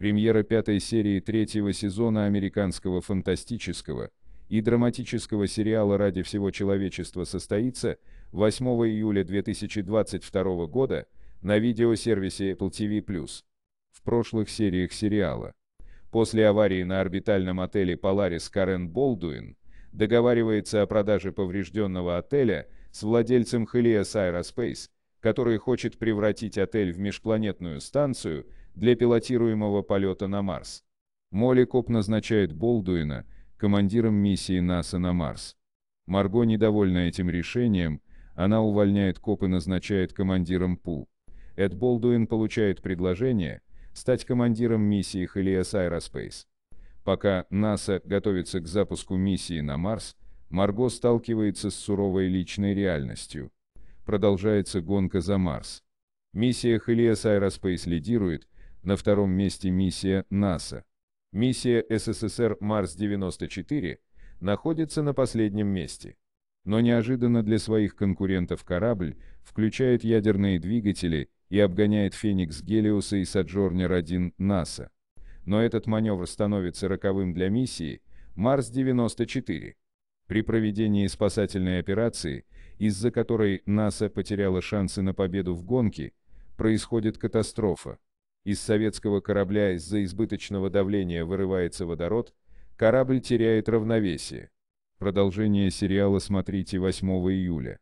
Премьера пятой серии третьего сезона американского фантастического и драматического сериала «Ради всего человечества» состоится 8 июля 2022 года на видеосервисе Apple TV+. В прошлых сериях сериала. После аварии на орбитальном отеле Polaris Карен Болдуин договаривается о продаже поврежденного отеля с владельцем Helios Aerospace который хочет превратить отель в межпланетную станцию для пилотируемого полета на Марс. Моликоп назначает Болдуина командиром миссии НАСА на Марс. Марго недовольна этим решением, она увольняет коп и назначает командиром ПУ. Эд Болдуин получает предложение стать командиром миссии Helios Aerospace. Пока НАСА готовится к запуску миссии на Марс, Марго сталкивается с суровой личной реальностью – продолжается гонка за Марс. Миссия Helios Aerospace лидирует, на втором месте миссия НАСА. Миссия СССР Марс-94 находится на последнем месте. Но неожиданно для своих конкурентов корабль включает ядерные двигатели и обгоняет Феникс Гелиуса и саджорнер 1 НАСА. Но этот маневр становится роковым для миссии Марс-94. При проведении спасательной операции, из-за которой НАСА потеряла шансы на победу в гонке, происходит катастрофа. Из советского корабля из-за избыточного давления вырывается водород, корабль теряет равновесие. Продолжение сериала смотрите 8 июля.